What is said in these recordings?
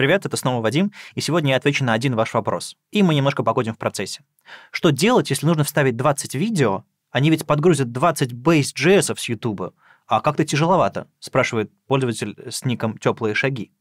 Привет, это снова Вадим, и сегодня я отвечу на один ваш вопрос. И мы немножко погодим в процессе. Что делать, если нужно вставить 20 видео? А они ведь подгрузят 20 Base.js с YouTube. А как-то тяжеловато, спрашивает пользователь с ником «Теплые шаги».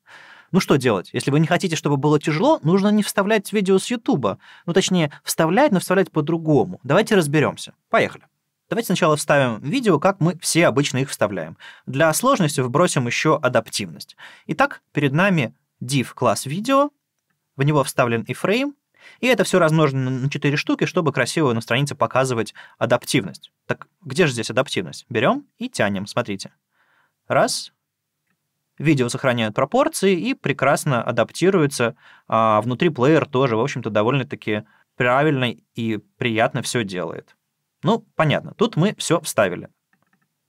Ну что делать? Если вы не хотите, чтобы было тяжело, нужно не вставлять видео с YouTube, Ну, точнее, вставлять, но вставлять по-другому. Давайте разберемся. Поехали. Давайте сначала вставим видео, как мы все обычно их вставляем. Для сложности вбросим еще адаптивность. Итак, перед нами div класс видео, в него вставлен и фрейм, и это все размножено на 4 штуки, чтобы красиво на странице показывать адаптивность. Так где же здесь адаптивность? Берем и тянем, смотрите. Раз. Видео сохраняют пропорции и прекрасно адаптируется. А внутри плеер тоже, в общем-то, довольно-таки правильно и приятно все делает. Ну, понятно, тут мы все вставили.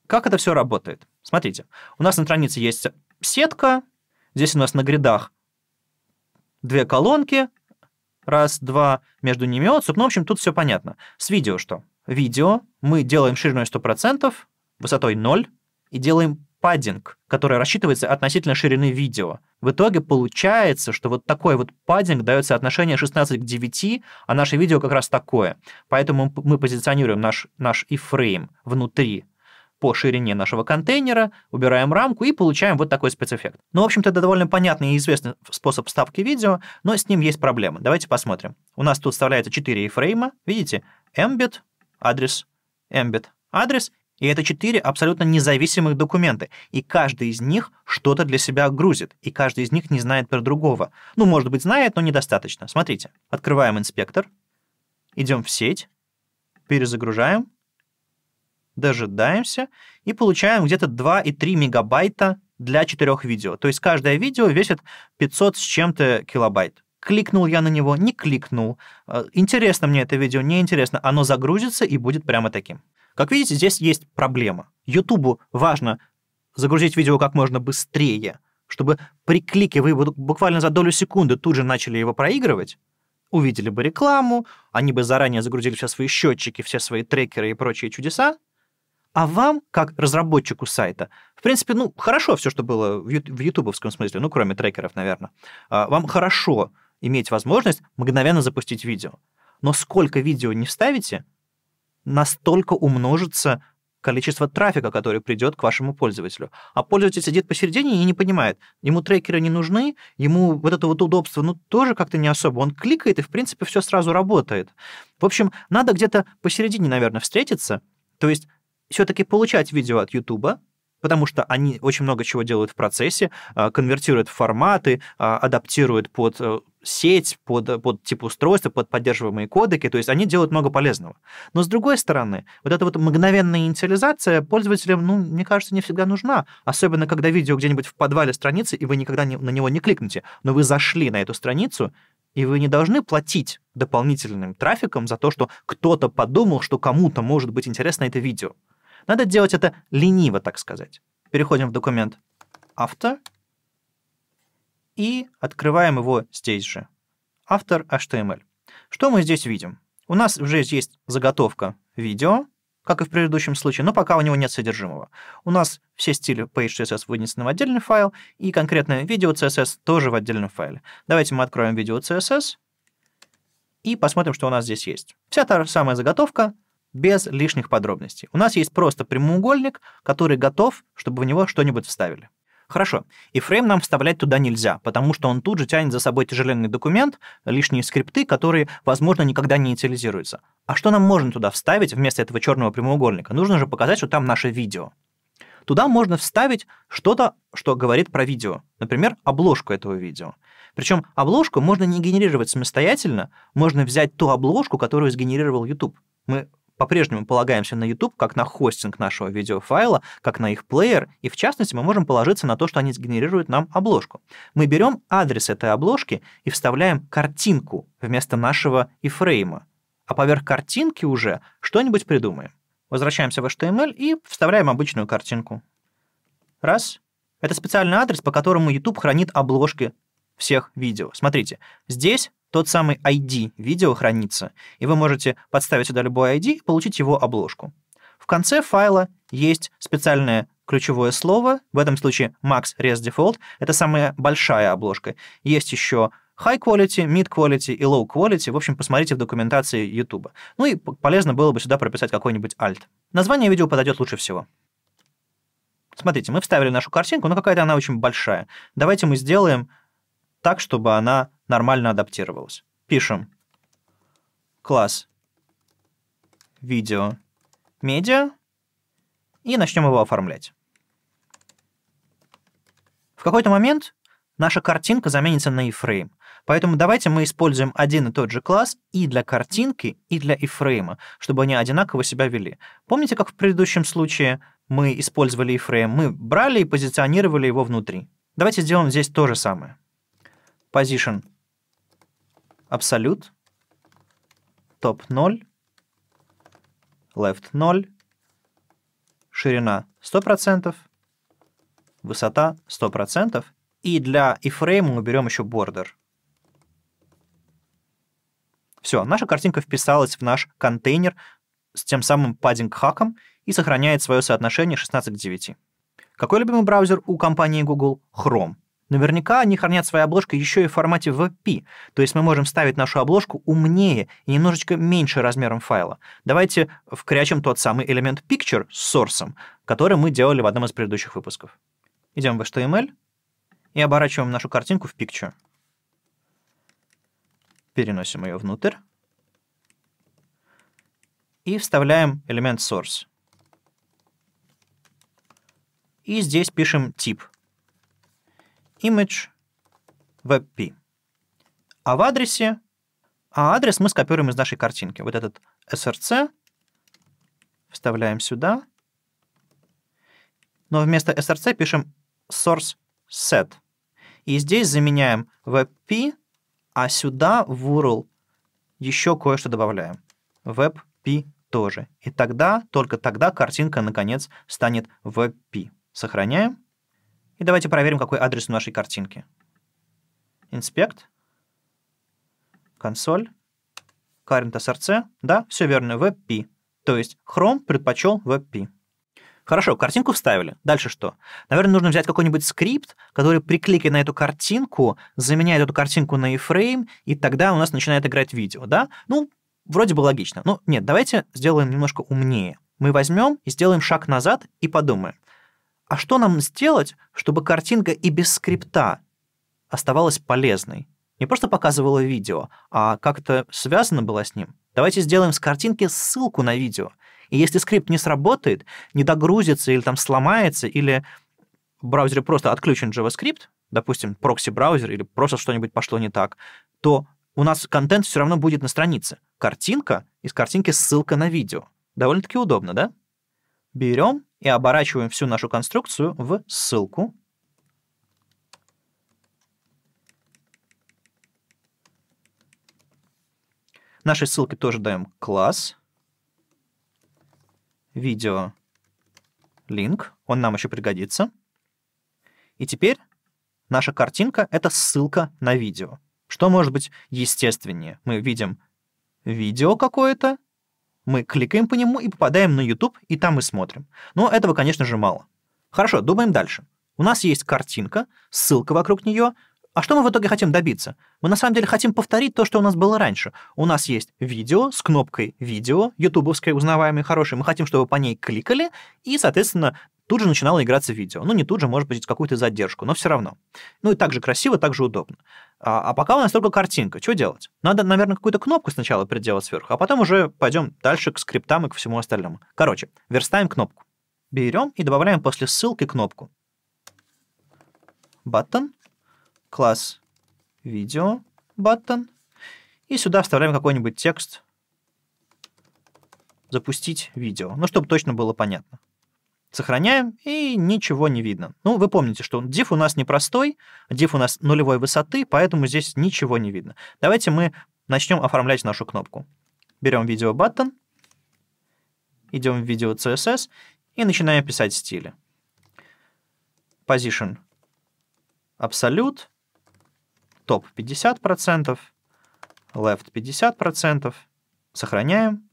Как это все работает? Смотрите, у нас на странице есть сетка, Здесь у нас на гридах две колонки, раз, два, между ними отступ. Ну, в общем, тут все понятно. С видео что? Видео мы делаем шириной 100%, высотой 0, и делаем паддинг, который рассчитывается относительно ширины видео. В итоге получается, что вот такой вот паддинг дает соотношение 16 к 9, а наше видео как раз такое. Поэтому мы позиционируем наш, наш iframe внутри по ширине нашего контейнера, убираем рамку и получаем вот такой спецэффект. Ну, в общем-то, это довольно понятный и известный способ вставки видео, но с ним есть проблемы. Давайте посмотрим. У нас тут вставляется 4 фрейма, видите? Embed, адрес, embed, адрес, и это четыре абсолютно независимых документа, и каждый из них что-то для себя грузит, и каждый из них не знает про другого. Ну, может быть, знает, но недостаточно. Смотрите, открываем инспектор, идем в сеть, перезагружаем, дожидаемся и получаем где-то 2,3 мегабайта для четырех видео. То есть каждое видео весит 500 с чем-то килобайт. Кликнул я на него, не кликнул. Э, интересно мне это видео, не интересно. Оно загрузится и будет прямо таким. Как видите, здесь есть проблема. Ютубу важно загрузить видео как можно быстрее, чтобы при клике вы буквально за долю секунды тут же начали его проигрывать, увидели бы рекламу, они бы заранее загрузили все свои счетчики, все свои трекеры и прочие чудеса, а вам, как разработчику сайта, в принципе, ну, хорошо все, что было в ютубовском смысле, ну, кроме трекеров, наверное. А, вам хорошо иметь возможность мгновенно запустить видео. Но сколько видео не вставите, настолько умножится количество трафика, который придет к вашему пользователю. А пользователь сидит посередине и не понимает, ему трекеры не нужны, ему вот это вот удобство, ну, тоже как-то не особо. Он кликает, и, в принципе, все сразу работает. В общем, надо где-то посередине, наверное, встретиться, то есть все-таки получать видео от Ютуба, потому что они очень много чего делают в процессе, а, конвертируют форматы, а, адаптируют под э, сеть, под, э, под тип устройства, под поддерживаемые кодеки, то есть они делают много полезного. Но с другой стороны, вот эта вот мгновенная инициализация пользователям, ну, мне кажется, не всегда нужна, особенно когда видео где-нибудь в подвале страницы, и вы никогда не, на него не кликнете, но вы зашли на эту страницу, и вы не должны платить дополнительным трафиком за то, что кто-то подумал, что кому-то может быть интересно это видео. Надо делать это лениво, так сказать. Переходим в документ after и открываем его здесь же. «Автор HTML». Что мы здесь видим? У нас уже есть заготовка видео, как и в предыдущем случае, но пока у него нет содержимого. У нас все стили Page.css вынесены в отдельный файл, и конкретное видео CSS тоже в отдельном файле. Давайте мы откроем видео CSS и посмотрим, что у нас здесь есть. Вся та же самая заготовка — без лишних подробностей. У нас есть просто прямоугольник, который готов, чтобы в него что-нибудь вставили. Хорошо. И фрейм нам вставлять туда нельзя, потому что он тут же тянет за собой тяжеленный документ, лишние скрипты, которые, возможно, никогда не инициализируются. А что нам можно туда вставить вместо этого черного прямоугольника? Нужно же показать, что там наше видео. Туда можно вставить что-то, что говорит про видео. Например, обложку этого видео. Причем обложку можно не генерировать самостоятельно, можно взять ту обложку, которую сгенерировал YouTube. Мы по-прежнему полагаемся на YouTube как на хостинг нашего видеофайла, как на их плеер, и в частности мы можем положиться на то, что они сгенерируют нам обложку. Мы берем адрес этой обложки и вставляем картинку вместо нашего iframe, а поверх картинки уже что-нибудь придумаем. Возвращаемся в HTML и вставляем обычную картинку. Раз. Это специальный адрес, по которому YouTube хранит обложки всех видео. Смотрите, здесь тот самый ID видео хранится, и вы можете подставить сюда любой ID и получить его обложку. В конце файла есть специальное ключевое слово, в этом случае max res default, это самая большая обложка. Есть еще high quality, mid quality и low quality. В общем, посмотрите в документации YouTube. Ну и полезно было бы сюда прописать какой-нибудь alt. Название видео подойдет лучше всего. Смотрите, мы вставили нашу картинку, но какая-то она очень большая. Давайте мы сделаем так, чтобы она нормально адаптировалась. Пишем класс видео медиа и начнем его оформлять. В какой-то момент наша картинка заменится на iframe. E Поэтому давайте мы используем один и тот же класс и для картинки, и для iframe, e чтобы они одинаково себя вели. Помните, как в предыдущем случае мы использовали iframe? E мы брали и позиционировали его внутри. Давайте сделаем здесь то же самое position абсолют, top 0, left 0, ширина 100%, высота 100%, и для iframe мы берем еще border. Все, наша картинка вписалась в наш контейнер с тем самым паддинг-хаком и сохраняет свое соотношение 16 к 9. Какой любимый браузер у компании Google? Chrome. Наверняка они хранят свои обложки еще и в формате VP, то есть мы можем ставить нашу обложку умнее и немножечко меньше размером файла. Давайте вкрячем тот самый элемент picture с source, который мы делали в одном из предыдущих выпусков. Идем в HTML и оборачиваем нашу картинку в picture. Переносим ее внутрь и вставляем элемент source. И здесь пишем тип image webp. А в адресе, а адрес мы скопируем из нашей картинки. Вот этот src вставляем сюда, но вместо src пишем source set. И здесь заменяем webp, а сюда в URL еще кое-что добавляем. webp тоже. И тогда, только тогда картинка, наконец, станет webp. Сохраняем. И давайте проверим, какой адрес у нашей картинки. Инспект, консоль, current src, да, все верно, webp. То есть Chrome предпочел webp. Хорошо, картинку вставили. Дальше что? Наверное, нужно взять какой-нибудь скрипт, который при клике на эту картинку заменяет эту картинку на iframe, и тогда у нас начинает играть видео, да? Ну, вроде бы логично. Но ну, нет, давайте сделаем немножко умнее. Мы возьмем и сделаем шаг назад и подумаем а что нам сделать, чтобы картинка и без скрипта оставалась полезной? Не просто показывала видео, а как-то связано было с ним. Давайте сделаем с картинки ссылку на видео. И если скрипт не сработает, не догрузится или там сломается, или в браузере просто отключен JavaScript, допустим, прокси-браузер или просто что-нибудь пошло не так, то у нас контент все равно будет на странице. Картинка, из картинки ссылка на видео. Довольно-таки удобно, да? Берем и оборачиваем всю нашу конструкцию в ссылку. Нашей ссылке тоже даем класс, видео, линк, он нам еще пригодится. И теперь наша картинка — это ссылка на видео. Что может быть естественнее? Мы видим видео какое-то, мы кликаем по нему и попадаем на YouTube, и там мы смотрим. Но этого, конечно же, мало. Хорошо, думаем дальше. У нас есть картинка, ссылка вокруг нее. А что мы в итоге хотим добиться? Мы на самом деле хотим повторить то, что у нас было раньше. У нас есть видео с кнопкой «Видео», ютубовское, узнаваемое, хорошее. Мы хотим, чтобы по ней кликали, и, соответственно, тут же начинало играться видео. Ну, не тут же, может быть, какую-то задержку, но все равно. Ну и так же красиво, так же удобно. А, а пока у нас только картинка. Что делать? Надо, наверное, какую-то кнопку сначала приделать сверху, а потом уже пойдем дальше к скриптам и к всему остальному. Короче, верстаем кнопку. Берем и добавляем после ссылки кнопку. Button, класс видео, button. И сюда вставляем какой-нибудь текст. Запустить видео. Ну, чтобы точно было понятно. Сохраняем, и ничего не видно. Ну, вы помните, что диф у нас непростой, диф у нас нулевой высоты, поэтому здесь ничего не видно. Давайте мы начнем оформлять нашу кнопку. Берем видео button, идем в видео CSS и начинаем писать стили. Position absolute, top 50%, left 50%, сохраняем.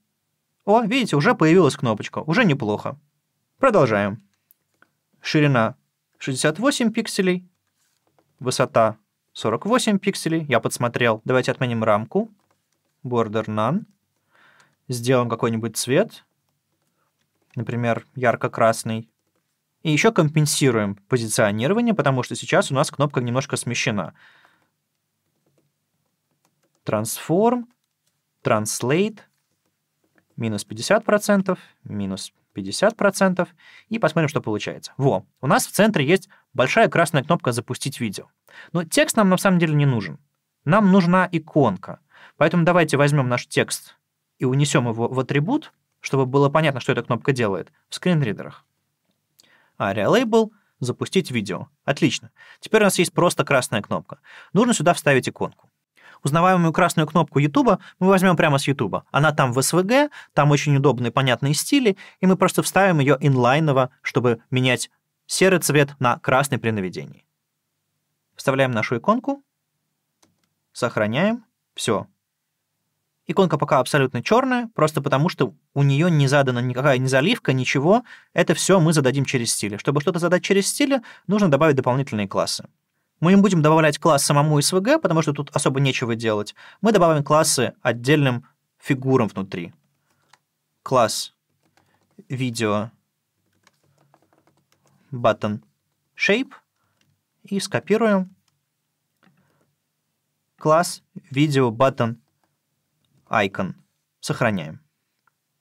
О, видите, уже появилась кнопочка, уже неплохо. Продолжаем. Ширина 68 пикселей, высота 48 пикселей. Я подсмотрел. Давайте отменим рамку. Border None. Сделаем какой-нибудь цвет. Например, ярко-красный. И еще компенсируем позиционирование, потому что сейчас у нас кнопка немножко смещена. Transform, Translate, минус 50%, минус 50%, и посмотрим, что получается. Во, у нас в центре есть большая красная кнопка «Запустить видео». Но текст нам на самом деле не нужен. Нам нужна иконка. Поэтому давайте возьмем наш текст и унесем его в атрибут, чтобы было понятно, что эта кнопка делает в скринридерах. Aria Label — запустить видео. Отлично. Теперь у нас есть просто красная кнопка. Нужно сюда вставить иконку узнаваемую красную кнопку YouTube мы возьмем прямо с YouTube. Она там в SVG, там очень удобные, понятные стили, и мы просто вставим ее инлайново, чтобы менять серый цвет на красный при наведении. Вставляем нашу иконку, сохраняем, все. Иконка пока абсолютно черная, просто потому что у нее не задана никакая не заливка, ничего. Это все мы зададим через стили. Чтобы что-то задать через стили, нужно добавить дополнительные классы. Мы не будем добавлять класс самому SVG, потому что тут особо нечего делать. Мы добавим классы отдельным фигурам внутри. Класс видео button shape и скопируем класс видео button icon. Сохраняем.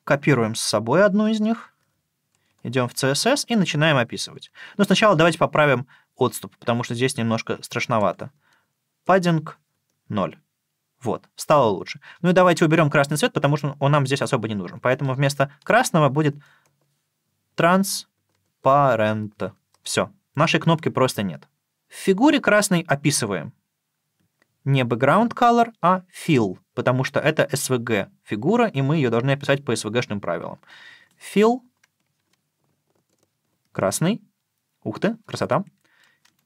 Копируем с собой одну из них. Идем в CSS и начинаем описывать. Но сначала давайте поправим отступ, потому что здесь немножко страшновато. Паддинг 0. Вот, стало лучше. Ну и давайте уберем красный цвет, потому что он нам здесь особо не нужен. Поэтому вместо красного будет transparent. Все, нашей кнопки просто нет. В фигуре красный описываем. Не background color, а fill, потому что это SVG фигура, и мы ее должны описать по SVG-шным правилам. Fill красный. Ух ты, красота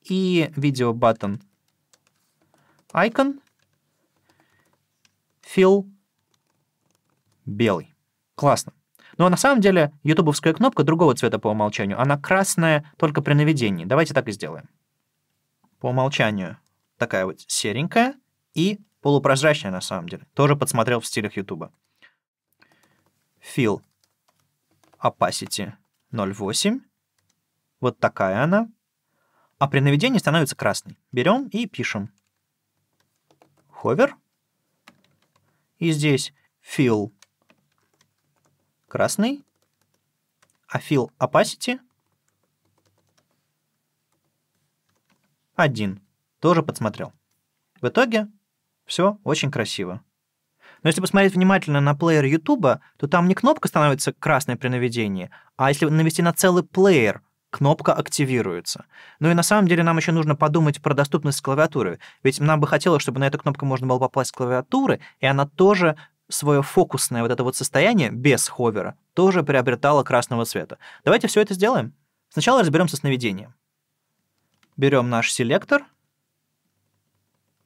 и видео button icon fill белый. Классно. Но ну, а на самом деле ютубовская кнопка другого цвета по умолчанию. Она красная только при наведении. Давайте так и сделаем. По умолчанию такая вот серенькая и полупрозрачная на самом деле. Тоже подсмотрел в стилях ютуба. Fill opacity 0.8. Вот такая она а при наведении становится красный. Берем и пишем. hover И здесь fill красный, а fill opacity 1. Тоже подсмотрел. В итоге все очень красиво. Но если посмотреть внимательно на плеер YouTube, то там не кнопка становится красной при наведении, а если навести на целый плеер, кнопка активируется. Ну и на самом деле нам еще нужно подумать про доступность клавиатуры. Ведь нам бы хотелось, чтобы на эту кнопку можно было попасть с клавиатуры, и она тоже свое фокусное вот это вот состояние без ховера тоже приобретала красного цвета. Давайте все это сделаем. Сначала разберемся с наведением. Берем наш селектор,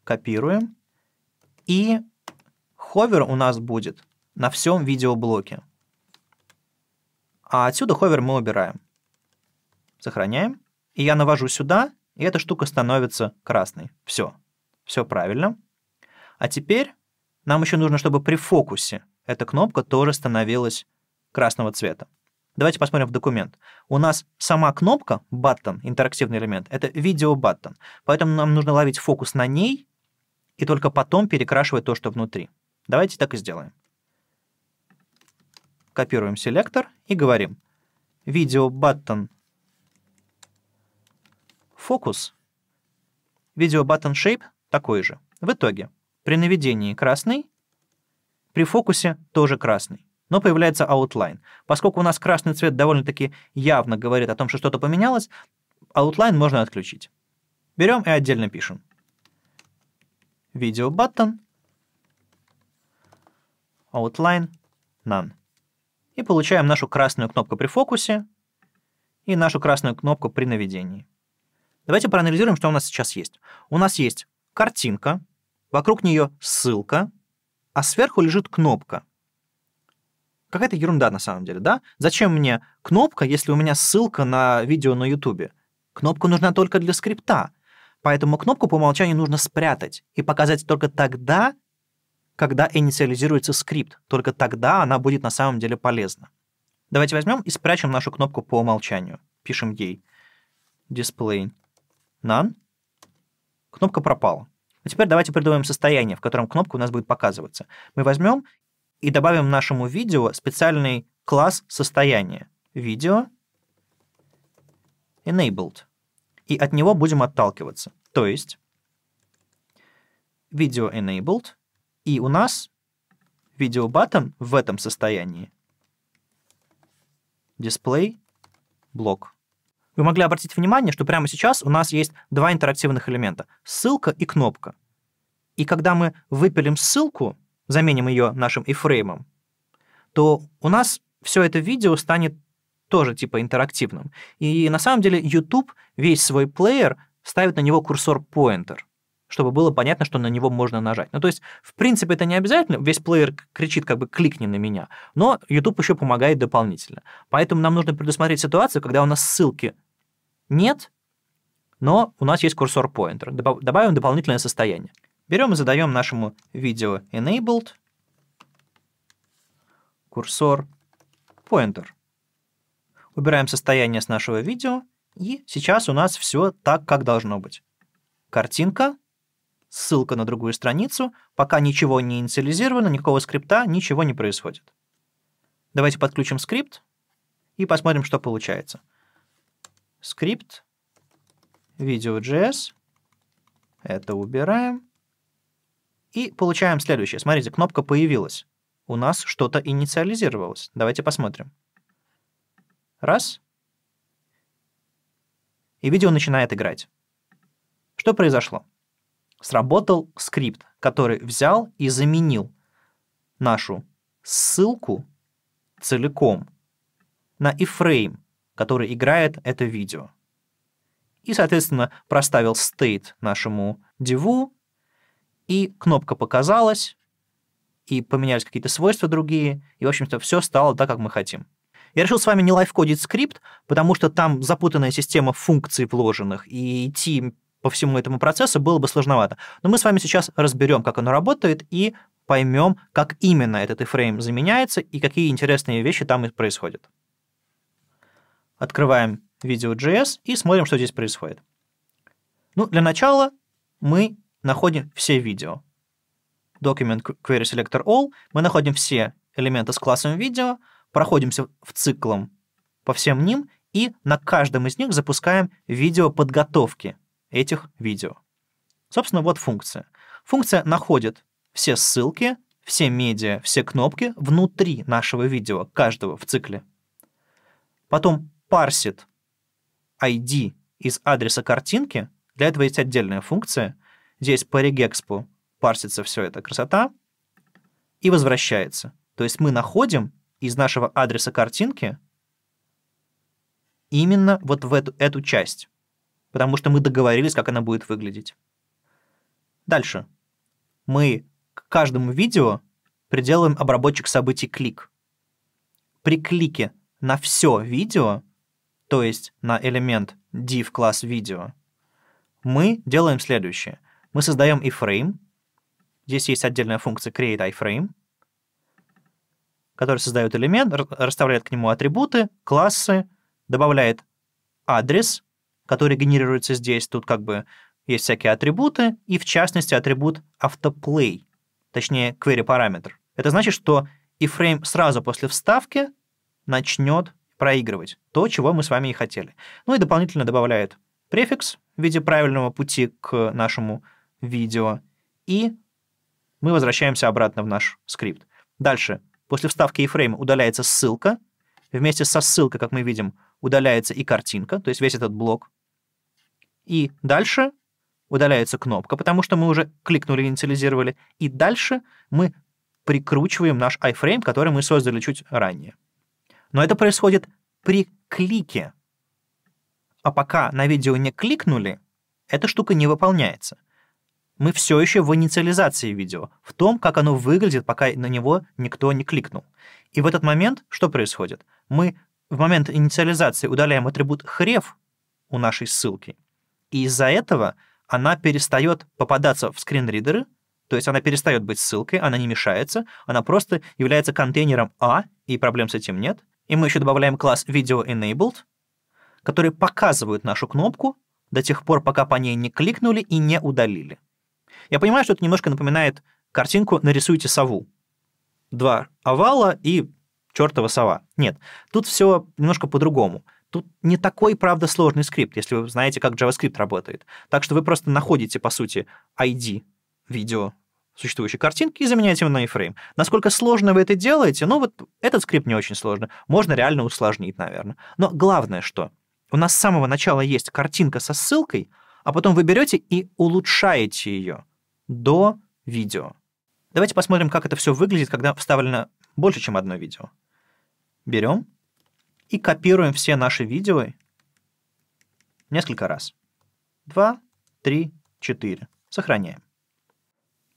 копируем, и ховер у нас будет на всем видеоблоке. А отсюда ховер мы убираем. Сохраняем. И я навожу сюда, и эта штука становится красной. Все. Все правильно. А теперь нам еще нужно, чтобы при фокусе эта кнопка тоже становилась красного цвета. Давайте посмотрим в документ. У нас сама кнопка, баттон, интерактивный элемент, это видео-баттон. Поэтому нам нужно ловить фокус на ней и только потом перекрашивать то, что внутри. Давайте так и сделаем. Копируем селектор и говорим видео-баттон фокус. Видео Button Shape такой же. В итоге при наведении красный, при фокусе тоже красный, но появляется outline. Поскольку у нас красный цвет довольно-таки явно говорит о том, что что-то поменялось, outline можно отключить. Берем и отдельно пишем. Видео button, outline, none. И получаем нашу красную кнопку при фокусе и нашу красную кнопку при наведении. Давайте проанализируем, что у нас сейчас есть. У нас есть картинка, вокруг нее ссылка, а сверху лежит кнопка. Какая-то ерунда на самом деле, да? Зачем мне кнопка, если у меня ссылка на видео на YouTube? Кнопка нужна только для скрипта. Поэтому кнопку по умолчанию нужно спрятать и показать только тогда, когда инициализируется скрипт. Только тогда она будет на самом деле полезна. Давайте возьмем и спрячем нашу кнопку по умолчанию. Пишем ей display none, кнопка пропала. А теперь давайте придумаем состояние, в котором кнопка у нас будет показываться. Мы возьмем и добавим нашему видео специальный класс состояния. Видео enabled. И от него будем отталкиваться. То есть видео enabled, и у нас видео button в этом состоянии. Display блок. Вы могли обратить внимание, что прямо сейчас у нас есть два интерактивных элемента — ссылка и кнопка. И когда мы выпилим ссылку, заменим ее нашим эйфреймом, то у нас все это видео станет тоже типа интерактивным. И на самом деле YouTube весь свой плеер ставит на него курсор-поинтер — чтобы было понятно, что на него можно нажать. Ну, то есть, в принципе, это не обязательно. Весь плеер кричит как бы «кликни на меня», но YouTube еще помогает дополнительно. Поэтому нам нужно предусмотреть ситуацию, когда у нас ссылки нет, но у нас есть курсор поинтер. Добавим дополнительное состояние. Берем и задаем нашему видео enabled курсор pointer. Убираем состояние с нашего видео, и сейчас у нас все так, как должно быть. Картинка ссылка на другую страницу, пока ничего не инициализировано, никакого скрипта, ничего не происходит. Давайте подключим скрипт и посмотрим, что получается. Скрипт, видео.js, это убираем. И получаем следующее. Смотрите, кнопка появилась. У нас что-то инициализировалось. Давайте посмотрим. Раз. И видео начинает играть. Что произошло? сработал скрипт, который взял и заменил нашу ссылку целиком на iframe, который играет это видео. И, соответственно, проставил state нашему диву, и кнопка показалась, и поменялись какие-то свойства другие, и, в общем-то, все стало так, как мы хотим. Я решил с вами не лайфкодить скрипт, потому что там запутанная система функций вложенных, и идти по всему этому процессу было бы сложновато. Но мы с вами сейчас разберем, как оно работает, и поймем, как именно этот iframe заменяется и какие интересные вещи там и происходят. Открываем Video.js и смотрим, что здесь происходит. Ну, для начала мы находим все видео. Document Query Selector All. Мы находим все элементы с классом видео, проходимся в циклом по всем ним и на каждом из них запускаем видео подготовки этих видео. Собственно, вот функция. Функция находит все ссылки, все медиа, все кнопки внутри нашего видео, каждого в цикле. Потом парсит ID из адреса картинки. Для этого есть отдельная функция. Здесь по регекспу парсится все эта красота и возвращается. То есть мы находим из нашего адреса картинки именно вот в эту, эту часть потому что мы договорились, как она будет выглядеть. Дальше. Мы к каждому видео приделаем обработчик событий клик. При клике на все видео, то есть на элемент div класс видео, мы делаем следующее. Мы создаем iframe. Здесь есть отдельная функция create iframe, которая создает элемент, расставляет к нему атрибуты, классы, добавляет адрес который генерируется здесь. Тут как бы есть всякие атрибуты, и в частности атрибут автоплей, точнее query параметр. Это значит, что iframe сразу после вставки начнет проигрывать то, чего мы с вами и хотели. Ну и дополнительно добавляет префикс в виде правильного пути к нашему видео, и мы возвращаемся обратно в наш скрипт. Дальше, после вставки iframe удаляется ссылка, вместе со ссылкой, как мы видим, удаляется и картинка, то есть весь этот блок и дальше удаляется кнопка, потому что мы уже кликнули, инициализировали, и дальше мы прикручиваем наш iframe, который мы создали чуть ранее. Но это происходит при клике. А пока на видео не кликнули, эта штука не выполняется. Мы все еще в инициализации видео, в том, как оно выглядит, пока на него никто не кликнул. И в этот момент что происходит? Мы в момент инициализации удаляем атрибут href у нашей ссылки и из-за этого она перестает попадаться в скринридеры, то есть она перестает быть ссылкой, она не мешается, она просто является контейнером А, и проблем с этим нет. И мы еще добавляем класс Video Enabled, который показывает нашу кнопку до тех пор, пока по ней не кликнули и не удалили. Я понимаю, что это немножко напоминает картинку «Нарисуйте сову». Два овала и чертова сова. Нет, тут все немножко по-другому. Тут не такой, правда, сложный скрипт, если вы знаете, как JavaScript работает. Так что вы просто находите, по сути, ID видео существующей картинки и заменяете его на iframe. Насколько сложно вы это делаете, ну вот этот скрипт не очень сложно. Можно реально усложнить, наверное. Но главное что? У нас с самого начала есть картинка со ссылкой, а потом вы берете и улучшаете ее до видео. Давайте посмотрим, как это все выглядит, когда вставлено больше, чем одно видео. Берем и копируем все наши видео несколько раз. Два, три, четыре. Сохраняем.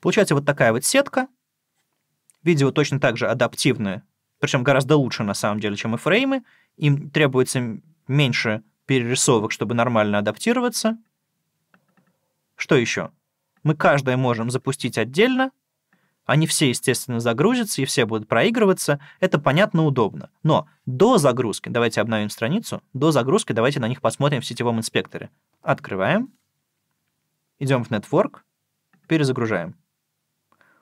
Получается вот такая вот сетка. Видео точно так же адаптивное, причем гораздо лучше на самом деле, чем и фреймы. Им требуется меньше перерисовок, чтобы нормально адаптироваться. Что еще? Мы каждое можем запустить отдельно, они все, естественно, загрузятся и все будут проигрываться. Это понятно, удобно. Но до загрузки, давайте обновим страницу, до загрузки давайте на них посмотрим в сетевом инспекторе. Открываем, идем в Network, перезагружаем.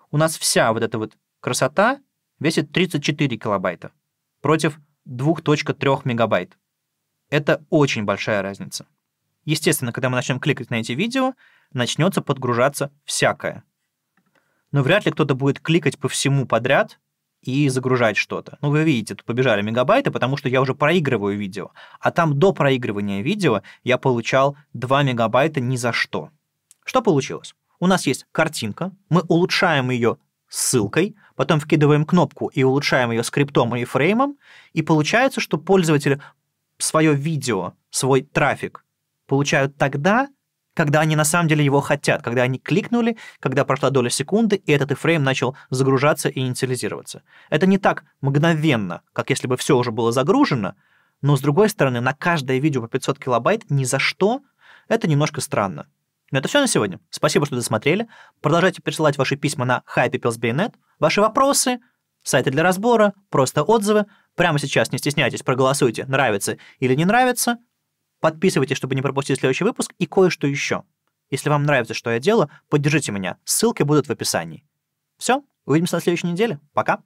У нас вся вот эта вот красота весит 34 килобайта против 2.3 мегабайт. Это очень большая разница. Естественно, когда мы начнем кликать на эти видео, начнется подгружаться всякое но вряд ли кто-то будет кликать по всему подряд и загружать что-то. Ну, вы видите, тут побежали мегабайты, потому что я уже проигрываю видео. А там до проигрывания видео я получал 2 мегабайта ни за что. Что получилось? У нас есть картинка, мы улучшаем ее ссылкой, потом вкидываем кнопку и улучшаем ее скриптом и фреймом, и получается, что пользователь свое видео, свой трафик получают тогда, когда они на самом деле его хотят, когда они кликнули, когда прошла доля секунды, и этот iframe начал загружаться и инициализироваться. Это не так мгновенно, как если бы все уже было загружено, но, с другой стороны, на каждое видео по 500 килобайт ни за что это немножко странно. Но ну, это все на сегодня. Спасибо, что досмотрели. Продолжайте присылать ваши письма на highpeoplesbay.net. Ваши вопросы, сайты для разбора, просто отзывы. Прямо сейчас не стесняйтесь, проголосуйте, нравится или не нравится. Подписывайтесь, чтобы не пропустить следующий выпуск и кое-что еще. Если вам нравится, что я делаю, поддержите меня. Ссылки будут в описании. Все, увидимся на следующей неделе. Пока!